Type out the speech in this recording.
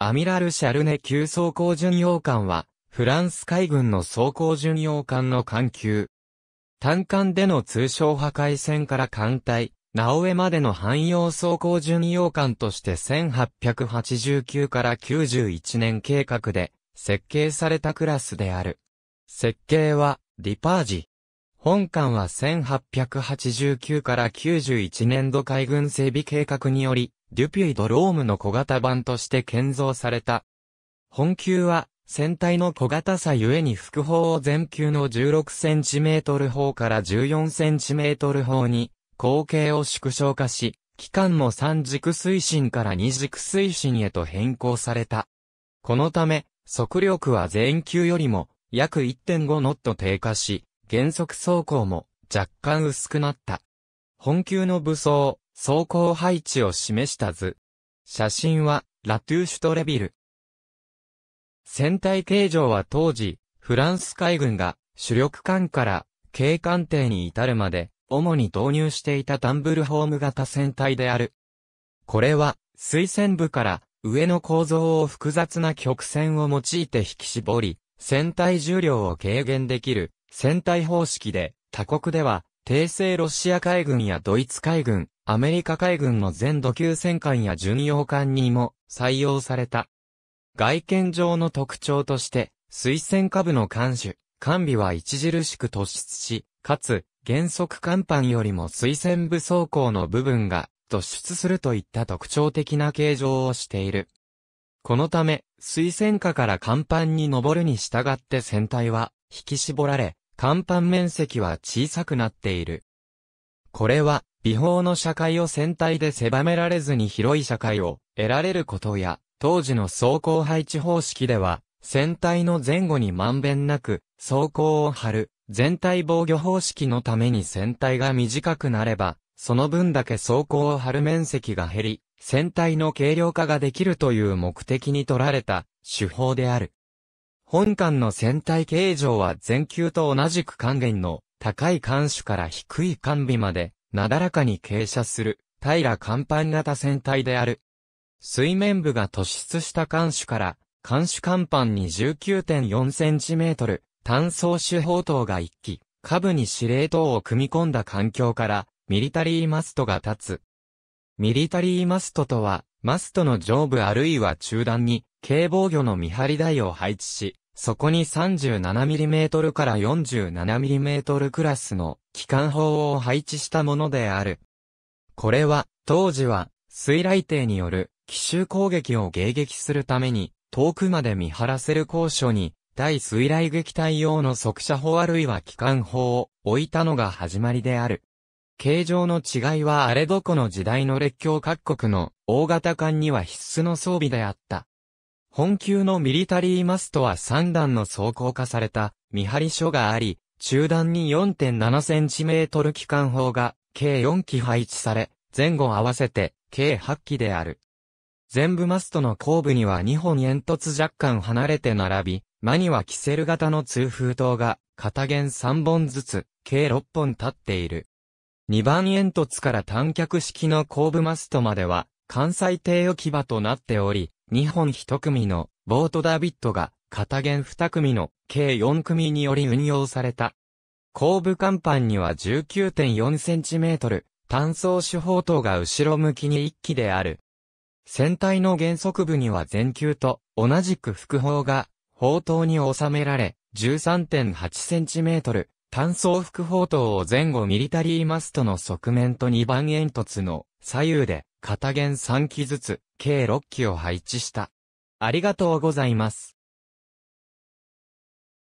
アミラル・シャルネ級装甲巡洋艦は、フランス海軍の装甲巡洋艦の艦級。単艦での通称破壊戦から艦隊、ナオエまでの汎用装甲巡洋艦として1889から91年計画で設計されたクラスである。設計は、ディパージ、本館は1889から91年度海軍整備計画により、デュピュイドロームの小型版として建造された。本級は、船体の小型さゆえに複砲を全級の 16cm 砲から 14cm 砲に、口径を縮小化し、機関も3軸推進から2軸推進へと変更された。このため、速力は全級よりも約1.5ノット低下し、減速走行も若干薄くなった。本級の武装、走行配置を示した図。写真は、ラトゥーシュトレビル。船体形状は当時、フランス海軍が主力艦から警艦艇に至るまで、主に導入していたダンブルホーム型船体である。これは、水線部から上の構造を複雑な曲線を用いて引き絞り、船体重量を軽減できる戦隊方式で、他国では、帝政ロシア海軍やドイツ海軍、アメリカ海軍の全土級戦艦や巡洋艦にも採用された。外見上の特徴として、推薦下部の艦首、艦尾は著しく突出し、かつ、原則艦板よりも推薦部装甲の部分が突出するといった特徴的な形状をしている。このため、推薦下から甲板に登るに従って船体は引き絞られ、甲板面積は小さくなっている。これは、微法の社会を船体で狭められずに広い社会を得られることや、当時の走行配置方式では、船体の前後にまんべんなく、走行を張る、全体防御方式のために船体が短くなれば、その分だけ走行を張る面積が減り、船体の軽量化ができるという目的に取られた手法である。本館の船体形状は全球と同じく還元の高い艦首から低い艦尾まで、なだらかに傾斜する、平甲板型船体である。水面部が突出した艦首から、艦首甲板に 19.4cm、単装手砲塔が1機、下部に司令塔を組み込んだ環境から、ミリタリーマストが立つ。ミリタリーマストとは、マストの上部あるいは中段に、警防御の見張り台を配置し、そこに 37mm から 47mm クラスの機関砲を配置したものである。これは、当時は、水雷艇による奇襲攻撃を迎撃するために、遠くまで見張らせる高所に、対水雷撃隊用の速射砲あるいは機関砲を置いたのが始まりである。形状の違いはあれどこの時代の列強各国の大型艦には必須の装備であった。本級のミリタリーマストは3段の装甲化された見張り所があり、中段に 4.7cm 機関砲が計4機配置され、前後合わせて計8機である。全部マストの後部には2本煙突若干離れて並び、間にはキセル型の通風筒が片弦3本ずつ、計6本立っている。2番煙突から短脚式の後部マストまでは、関西低置き場となっており、日本一組のボートダビットが片弦二組の計四組により運用された。後部甲板には 19.4cm 単装手砲塔が後ろ向きに一機である。船体の原則部には全球と同じく副砲が砲塔に収められ 13.8cm 単装副砲塔を前後ミリタリーマストの側面と2番煙突の左右で片弦3機ずつ、計6機を配置した。ありがとうございます。